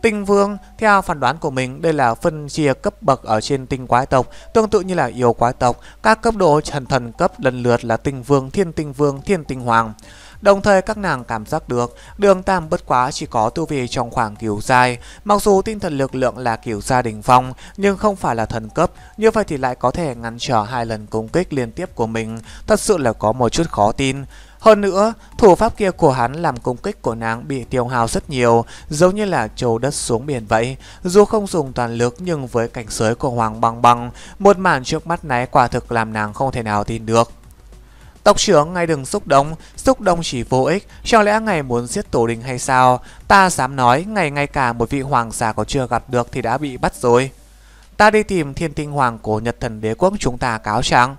Tinh vương, theo phản đoán của mình, đây là phân chia cấp bậc ở trên tinh quái tộc, tương tự như là yêu quái tộc. Các cấp độ trần thần cấp lần lượt là tinh vương, thiên tinh vương, thiên tinh hoàng. Đồng thời các nàng cảm giác được đường tam bất quá chỉ có tu vi trong khoảng kiểu dài. Mặc dù tinh thần lực lượng là kiểu gia đình phong nhưng không phải là thần cấp. Như vậy thì lại có thể ngăn trở hai lần công kích liên tiếp của mình. Thật sự là có một chút khó tin. Hơn nữa, thủ pháp kia của hắn làm công kích của nàng bị tiêu hao rất nhiều, giống như là trầu đất xuống biển vậy. Dù không dùng toàn lực nhưng với cảnh giới của Hoàng Băng Băng, một màn trước mắt này quả thực làm nàng không thể nào tin được. Tộc trưởng ngay đừng xúc động, xúc động chỉ vô ích, cho lẽ ngày muốn giết tổ đình hay sao? Ta dám nói, ngày ngay cả một vị hoàng giả có chưa gặp được thì đã bị bắt rồi. Ta đi tìm thiên tinh hoàng của Nhật thần đế quốc chúng ta cáo trạng.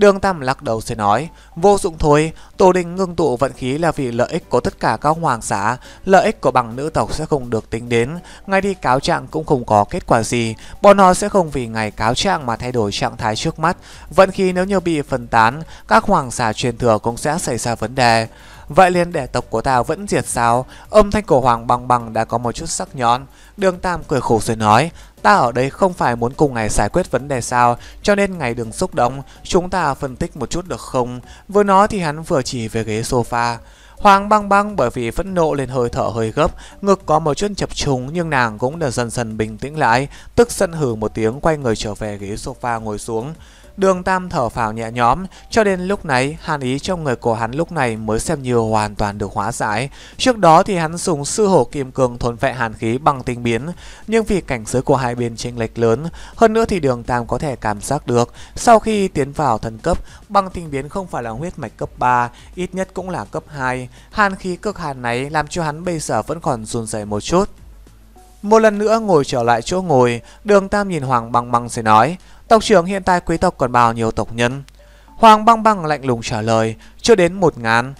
Đường Tam lắc đầu rồi nói, vô dụng thôi, Tô Đình ngưng tụ vận khí là vì lợi ích của tất cả các hoàng xã, lợi ích của bằng nữ tộc sẽ không được tính đến, ngay đi cáo trạng cũng không có kết quả gì, bọn họ sẽ không vì ngày cáo trạng mà thay đổi trạng thái trước mắt, vận khí nếu như bị phân tán, các hoàng xã truyền thừa cũng sẽ xảy ra vấn đề. Vậy liền đệ tộc của ta vẫn diệt sao? Âm thanh của Hoàng Bằng Bằng đã có một chút sắc nhọn. Đường Tam cười khổ rồi nói, Ta ở đây không phải muốn cùng ngày giải quyết vấn đề sao, cho nên ngày đừng xúc động, chúng ta phân tích một chút được không? Vừa nói thì hắn vừa chỉ về ghế sofa. Hoàng băng băng bởi vì phẫn nộ lên hơi thở hơi gấp, ngực có một chút chập trùng nhưng nàng cũng đã dần dần bình tĩnh lại, tức giận hừ một tiếng quay người trở về ghế sofa ngồi xuống. Đường Tam thở phào nhẹ nhõm, cho đến lúc này, hàn ý trong người của hắn lúc này mới xem như hoàn toàn được hóa giải. Trước đó thì hắn dùng sư hổ kim cường thôn vệ hàn khí bằng tinh biến, nhưng vì cảnh giới của hai bên chênh lệch lớn, hơn nữa thì Đường Tam có thể cảm giác được, sau khi tiến vào thần cấp, bằng tinh biến không phải là huyết mạch cấp 3, ít nhất cũng là cấp 2. Hàn khí cực hàn này làm cho hắn bây giờ vẫn còn run rẩy một chút. Một lần nữa ngồi trở lại chỗ ngồi, đường Tam nhìn Hoàng băng băng rồi nói Tộc trưởng hiện tại quý tộc còn bao nhiêu tộc nhân? Hoàng băng băng lạnh lùng trả lời, chưa đến một ngàn.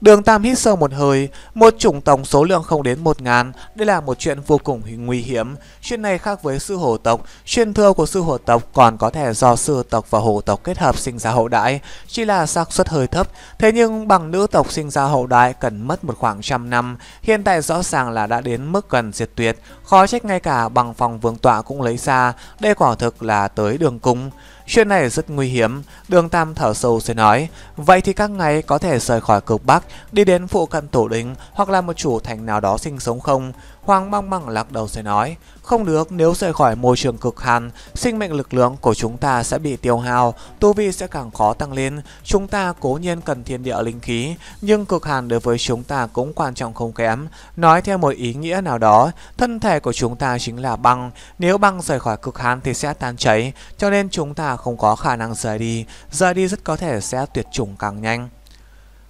Đường Tam hít sâu một hơi, một chủng tổng số lượng không đến một ngàn, đây là một chuyện vô cùng nguy hiểm. Chuyện này khác với sư hổ tộc, Chuyên thưa của sư hổ tộc còn có thể do sư tộc và hổ tộc kết hợp sinh ra hậu đại, chỉ là xác suất hơi thấp. Thế nhưng bằng nữ tộc sinh ra hậu đại cần mất một khoảng trăm năm, hiện tại rõ ràng là đã đến mức gần diệt tuyệt, khó trách ngay cả bằng phòng vương tọa cũng lấy xa đây quả thực là tới đường cung. Chuyện này rất nguy hiểm, đường Tam thở sâu sẽ nói, vậy thì các ngài có thể rời khỏi cực Bắc, đi đến phụ cận tổ đình hoặc là một chủ thành nào đó sinh sống không? Hoàng băng măng lắc đầu sẽ nói, không được nếu rời khỏi môi trường cực hàn, sinh mệnh lực lượng của chúng ta sẽ bị tiêu hao, tu vi sẽ càng khó tăng lên, chúng ta cố nhiên cần thiên địa linh khí, nhưng cực hàn đối với chúng ta cũng quan trọng không kém. Nói theo một ý nghĩa nào đó, thân thể của chúng ta chính là băng. Nếu băng rời khỏi cực hàn thì sẽ tan cháy, cho nên chúng ta không có khả năng rời đi. Rời đi rất có thể sẽ tuyệt chủng càng nhanh.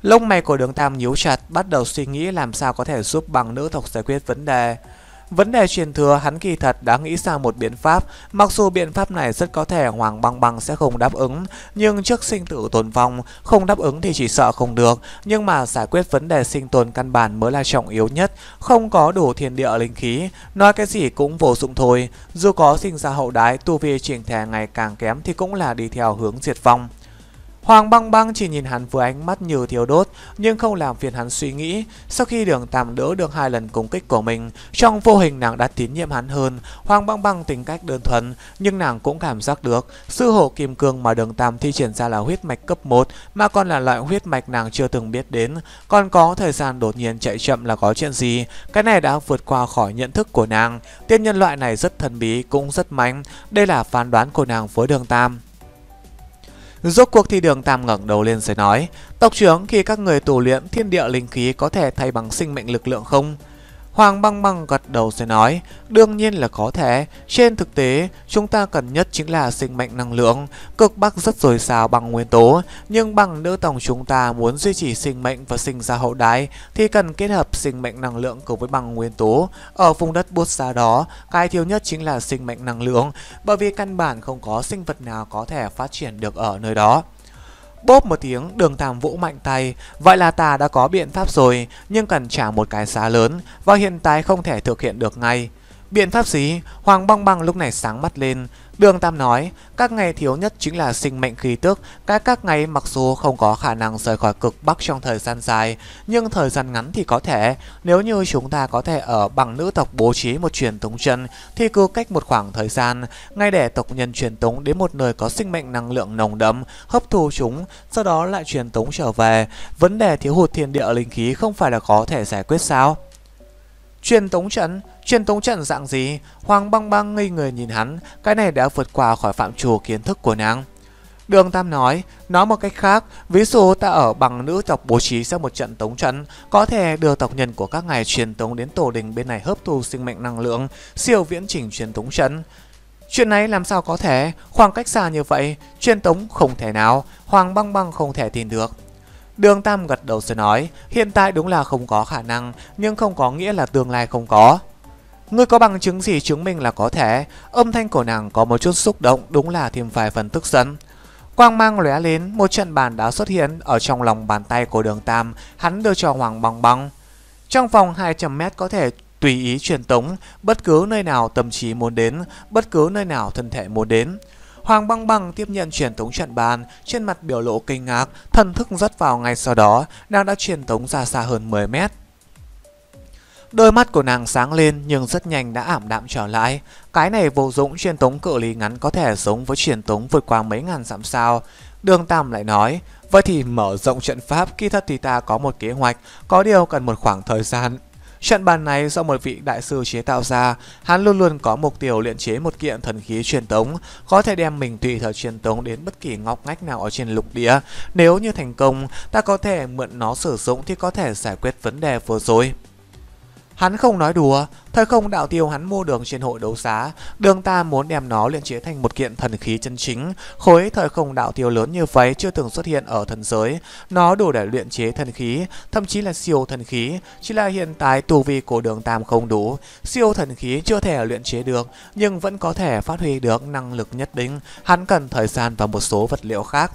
Lông mày của đường Tam nhíu chặt, bắt đầu suy nghĩ làm sao có thể giúp băng nữ tộc giải quyết vấn đề. Vấn đề truyền thừa hắn kỳ thật đã nghĩ sang một biện pháp, mặc dù biện pháp này rất có thể Hoàng Băng Băng sẽ không đáp ứng, nhưng trước sinh tử tồn vong, không đáp ứng thì chỉ sợ không được, nhưng mà giải quyết vấn đề sinh tồn căn bản mới là trọng yếu nhất, không có đủ thiên địa linh khí, nói cái gì cũng vô dụng thôi, dù có sinh ra hậu đái tu vi chỉnh thể ngày càng kém thì cũng là đi theo hướng diệt vong. Hoàng băng băng chỉ nhìn hắn với ánh mắt như thiếu đốt, nhưng không làm phiền hắn suy nghĩ. Sau khi đường tạm đỡ được hai lần công kích của mình, trong vô hình nàng đã tín nhiệm hắn hơn. Hoàng băng băng tính cách đơn thuần, nhưng nàng cũng cảm giác được. Sư hộ kim cương mà đường tạm thi triển ra là huyết mạch cấp 1, mà còn là loại huyết mạch nàng chưa từng biết đến. Còn có thời gian đột nhiên chạy chậm là có chuyện gì, cái này đã vượt qua khỏi nhận thức của nàng. Tiên nhân loại này rất thần bí, cũng rất mạnh. Đây là phán đoán của nàng với đường tam. Rốt cuộc thì đường Tam ngẩng đầu lên rồi nói Tộc trưởng khi các người tù luyện thiên địa linh khí có thể thay bằng sinh mệnh lực lượng không? Hoàng băng băng gật đầu rồi nói, đương nhiên là có thể. Trên thực tế, chúng ta cần nhất chính là sinh mệnh năng lượng. Cực Bắc rất dồi dào bằng nguyên tố, nhưng bằng nữ tổng chúng ta muốn duy trì sinh mệnh và sinh ra hậu đái thì cần kết hợp sinh mệnh năng lượng cùng với bằng nguyên tố. Ở vùng đất buốt xa đó, cái thiếu nhất chính là sinh mệnh năng lượng, bởi vì căn bản không có sinh vật nào có thể phát triển được ở nơi đó. Bốp một tiếng, đường tam vũ mạnh tay. Vậy là ta đã có biện pháp rồi, nhưng cần trả một cái giá lớn và hiện tại không thể thực hiện được ngay. Biện pháp gì? Hoàng băng băng lúc này sáng mắt lên, Đường Tam nói, các ngày thiếu nhất chính là sinh mệnh khí tức. các các ngày mặc dù không có khả năng rời khỏi cực Bắc trong thời gian dài, nhưng thời gian ngắn thì có thể, nếu như chúng ta có thể ở bằng nữ tộc bố trí một truyền tống chân, thì cứ cách một khoảng thời gian, ngay để tộc nhân truyền tống đến một nơi có sinh mệnh năng lượng nồng đậm, hấp thu chúng, sau đó lại truyền tống trở về. Vấn đề thiếu hụt thiên địa linh khí không phải là có thể giải quyết sao? Truyền tống trận? Truyền tống trận dạng gì? Hoàng băng băng ngây người nhìn hắn, cái này đã vượt qua khỏi phạm trù kiến thức của nàng. Đường Tam nói, nói một cách khác, ví dụ ta ở bằng nữ tộc bố trí sau một trận tống trận, có thể đưa tộc nhân của các ngài truyền tống đến tổ đình bên này hấp thu sinh mệnh năng lượng, siêu viễn trình truyền tống trận. Chuyện này làm sao có thể, khoảng cách xa như vậy, truyền tống không thể nào, Hoàng băng băng không thể tìm được. Đường Tam gật đầu rồi nói, hiện tại đúng là không có khả năng, nhưng không có nghĩa là tương lai không có. Ngươi có bằng chứng gì chứng minh là có thể, âm thanh của nàng có một chút xúc động đúng là thêm vài phần tức giận. Quang mang lóe lên, một trận bàn đá xuất hiện ở trong lòng bàn tay của đường Tam, hắn đưa cho Hoàng bong bong. Trong vòng 200 mét có thể tùy ý truyền tống, bất cứ nơi nào tâm trí muốn đến, bất cứ nơi nào thân thể muốn đến. Hoàng Băng băng tiếp nhận truyền tống trận bàn, trên mặt biểu lộ kinh ngạc, thần thức rất vào ngay sau đó, nàng đã truyền tống ra xa hơn 10 mét. Đôi mắt của nàng sáng lên nhưng rất nhanh đã ảm đạm trở lại. Cái này vô dụng truyền tống cự lý ngắn có thể giống với truyền tống vượt qua mấy ngàn dặm sao. Đường Tam lại nói, vậy thì mở rộng trận pháp khi thật thì ta có một kế hoạch, có điều cần một khoảng thời gian. Trận bàn này do một vị đại sư chế tạo ra, hắn luôn luôn có mục tiêu luyện chế một kiện thần khí truyền tống, có thể đem mình tùy thời truyền tống đến bất kỳ ngóc ngách nào ở trên lục địa. Nếu như thành công, ta có thể mượn nó sử dụng thì có thể giải quyết vấn đề vừa rồi. Hắn không nói đùa, thời không đạo tiêu hắn mua đường trên hội đấu giá, đường ta muốn đem nó luyện chế thành một kiện thần khí chân chính, khối thời không đạo tiêu lớn như vậy chưa từng xuất hiện ở thần giới, nó đủ để luyện chế thần khí, thậm chí là siêu thần khí, chỉ là hiện tại tu vi của đường tam không đủ, siêu thần khí chưa thể luyện chế được, nhưng vẫn có thể phát huy được năng lực nhất định, hắn cần thời gian và một số vật liệu khác.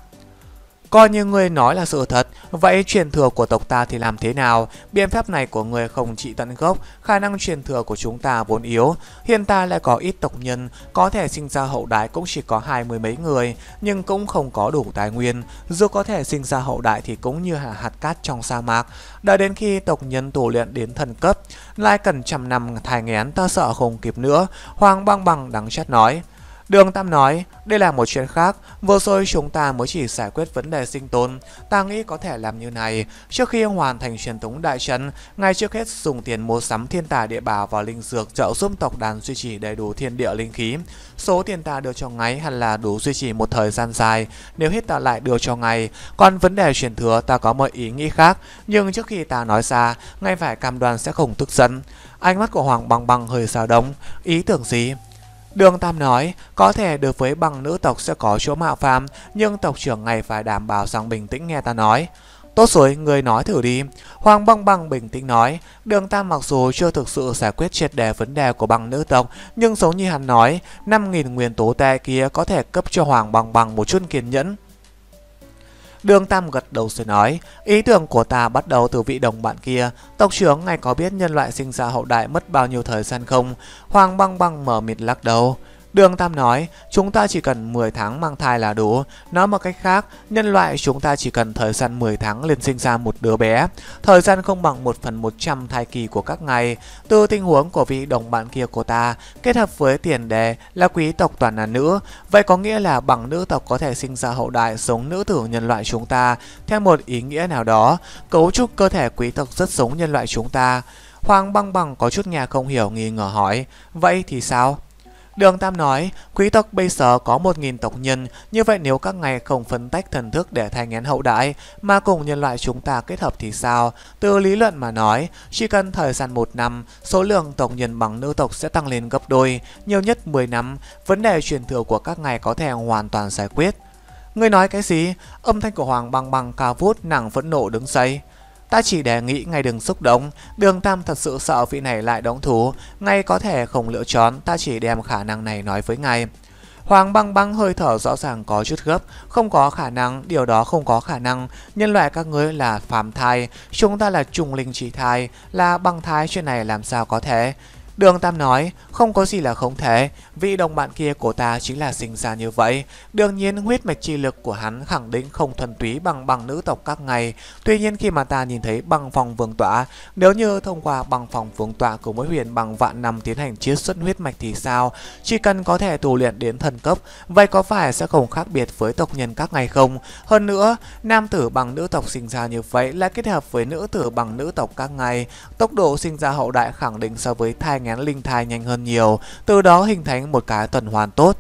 Coi như ngươi nói là sự thật, vậy truyền thừa của tộc ta thì làm thế nào? Biện pháp này của ngươi không trị tận gốc, khả năng truyền thừa của chúng ta vốn yếu. Hiện ta lại có ít tộc nhân, có thể sinh ra hậu đại cũng chỉ có hai mươi mấy người, nhưng cũng không có đủ tài nguyên. Dù có thể sinh ra hậu đại thì cũng như hạ hạt cát trong sa mạc. Đợi đến khi tộc nhân tù luyện đến thần cấp, lại cần trăm năm thai nghén ta sợ không kịp nữa, Hoàng băng bằng đắng chát nói. Đường Tam nói, đây là một chuyện khác, vừa rồi chúng ta mới chỉ giải quyết vấn đề sinh tồn, ta nghĩ có thể làm như này. Trước khi hoàn thành truyền thống đại trận, ngay trước hết dùng tiền mua sắm thiên tà địa bà và linh dược trợ giúp tộc đàn duy trì đầy đủ thiên địa linh khí. Số tiền ta đưa cho ngay hẳn là đủ duy trì một thời gian dài, nếu hết ta lại đưa cho ngay. Còn vấn đề truyền thừa ta có một ý nghĩ khác, nhưng trước khi ta nói ra, ngay phải cam đoan sẽ không tức giận. Ánh mắt của Hoàng băng băng hơi sao động, ý tưởng gì? Đường Tam nói, có thể được với bằng nữ tộc sẽ có chỗ mạo phạm, nhưng tộc trưởng này phải đảm bảo rằng bình tĩnh nghe ta nói. Tốt rồi, người nói thử đi. Hoàng Băng Băng bình tĩnh nói, Đường Tam mặc dù chưa thực sự giải quyết triệt đề vấn đề của bằng nữ tộc, nhưng giống như hắn nói, 5.000 nguyên tố tệ kia có thể cấp cho Hoàng Băng Băng một chút kiên nhẫn. Đường Tam gật đầu rồi nói, ý tưởng của ta bắt đầu từ vị đồng bạn kia. Tộc trưởng ngài có biết nhân loại sinh ra hậu đại mất bao nhiêu thời gian không? Hoàng băng băng mở mịt lắc đầu. Đường Tam nói, chúng ta chỉ cần 10 tháng mang thai là đủ. Nói một cách khác, nhân loại chúng ta chỉ cần thời gian 10 tháng liền sinh ra một đứa bé. Thời gian không bằng 1 phần 100 thai kỳ của các ngày. Từ tình huống của vị đồng bạn kia của ta, kết hợp với tiền đề là quý tộc toàn là nữ. Vậy có nghĩa là bằng nữ tộc có thể sinh ra hậu đại giống nữ tử nhân loại chúng ta. Theo một ý nghĩa nào đó, cấu trúc cơ thể quý tộc rất giống nhân loại chúng ta. Hoàng băng bằng có chút nhà không hiểu nghi ngờ hỏi, vậy thì sao? Đường Tam nói, quý tộc bây giờ có 1.000 tộc nhân, như vậy nếu các ngài không phân tách thần thức để thay ngén hậu đại, mà cùng nhân loại chúng ta kết hợp thì sao? Từ lý luận mà nói, chỉ cần thời gian một năm, số lượng tộc nhân bằng nữ tộc sẽ tăng lên gấp đôi, nhiều nhất 10 năm, vấn đề truyền thừa của các ngài có thể hoàn toàn giải quyết. Người nói cái gì? Âm thanh của Hoàng băng băng cao vút nàng phẫn nộ đứng dậy. Ta chỉ đề nghị ngay đừng xúc động, đường Tam thật sự sợ vị này lại đóng thú, ngay có thể không lựa chọn, ta chỉ đem khả năng này nói với ngài. Hoàng băng băng hơi thở rõ ràng có chút gấp, không có khả năng, điều đó không có khả năng. Nhân loại các ngươi là phàm thai, chúng ta là trùng linh chỉ thai, là băng thai, chuyện này làm sao có thể. Đường Tam nói, không có gì là không thể, vị đồng bạn kia của ta chính là sinh ra như vậy. Đương nhiên huyết mạch chi lực của hắn khẳng định không thuần túy bằng bằng nữ tộc các ngày. Tuy nhiên khi mà ta nhìn thấy bằng phòng vương tọa, nếu như thông qua bằng phòng vương tọa của mỗi huyền bằng vạn năm tiến hành chiết xuất huyết mạch thì sao? Chỉ cần có thể tù luyện đến thần cấp, vậy có phải sẽ không khác biệt với tộc nhân các ngày không? Hơn nữa, nam tử bằng nữ tộc sinh ra như vậy lại kết hợp với nữ tử bằng nữ tộc các ngày, tốc độ sinh ra hậu đại khẳng định so với thai ngày ngén linh thai nhanh hơn nhiều, từ đó hình thành một cái tuần hoàn tốt.